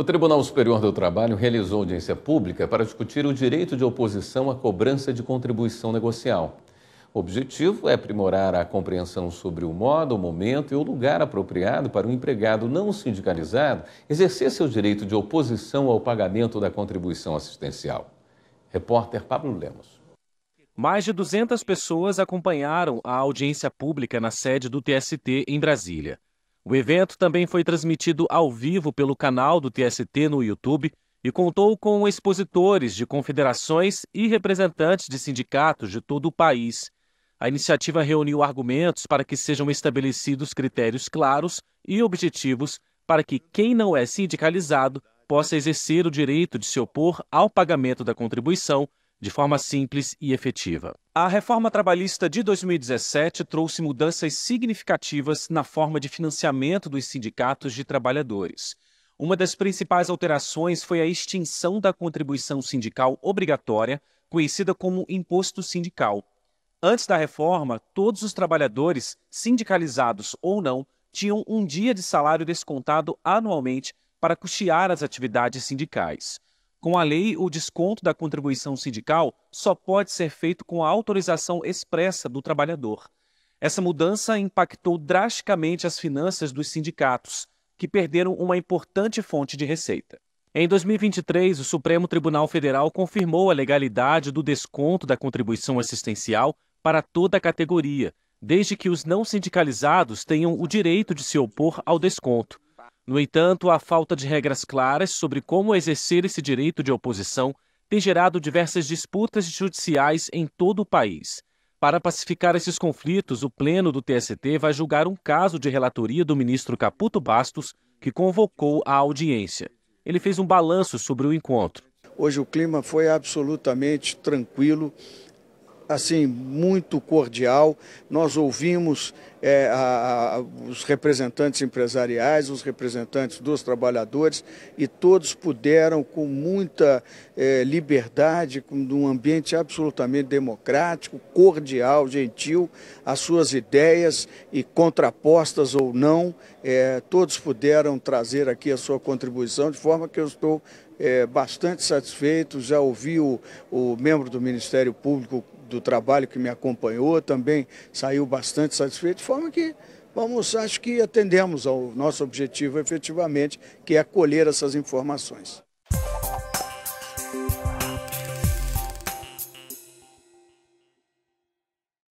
O Tribunal Superior do Trabalho realizou audiência pública para discutir o direito de oposição à cobrança de contribuição negocial. O objetivo é aprimorar a compreensão sobre o modo, o momento e o lugar apropriado para o um empregado não sindicalizado exercer seu direito de oposição ao pagamento da contribuição assistencial. Repórter Pablo Lemos. Mais de 200 pessoas acompanharam a audiência pública na sede do TST em Brasília. O evento também foi transmitido ao vivo pelo canal do TST no YouTube e contou com expositores de confederações e representantes de sindicatos de todo o país. A iniciativa reuniu argumentos para que sejam estabelecidos critérios claros e objetivos para que quem não é sindicalizado possa exercer o direito de se opor ao pagamento da contribuição de forma simples e efetiva. A reforma trabalhista de 2017 trouxe mudanças significativas na forma de financiamento dos sindicatos de trabalhadores. Uma das principais alterações foi a extinção da contribuição sindical obrigatória, conhecida como imposto sindical. Antes da reforma, todos os trabalhadores, sindicalizados ou não, tinham um dia de salário descontado anualmente para custear as atividades sindicais. Com a lei, o desconto da contribuição sindical só pode ser feito com a autorização expressa do trabalhador. Essa mudança impactou drasticamente as finanças dos sindicatos, que perderam uma importante fonte de receita. Em 2023, o Supremo Tribunal Federal confirmou a legalidade do desconto da contribuição assistencial para toda a categoria, desde que os não sindicalizados tenham o direito de se opor ao desconto. No entanto, a falta de regras claras sobre como exercer esse direito de oposição tem gerado diversas disputas judiciais em todo o país. Para pacificar esses conflitos, o Pleno do TST vai julgar um caso de relatoria do ministro Caputo Bastos, que convocou a audiência. Ele fez um balanço sobre o encontro. Hoje o clima foi absolutamente tranquilo, assim muito cordial. Nós ouvimos é, a, a, os representantes empresariais, os representantes dos trabalhadores e todos puderam com muita é, liberdade, com um ambiente absolutamente democrático, cordial, gentil, as suas ideias e contrapostas ou não, é, todos puderam trazer aqui a sua contribuição de forma que eu estou é, bastante satisfeito. Já ouvi o, o membro do Ministério Público do trabalho que me acompanhou também saiu bastante satisfeito, de forma que vamos, acho que atendemos ao nosso objetivo efetivamente, que é colher essas informações.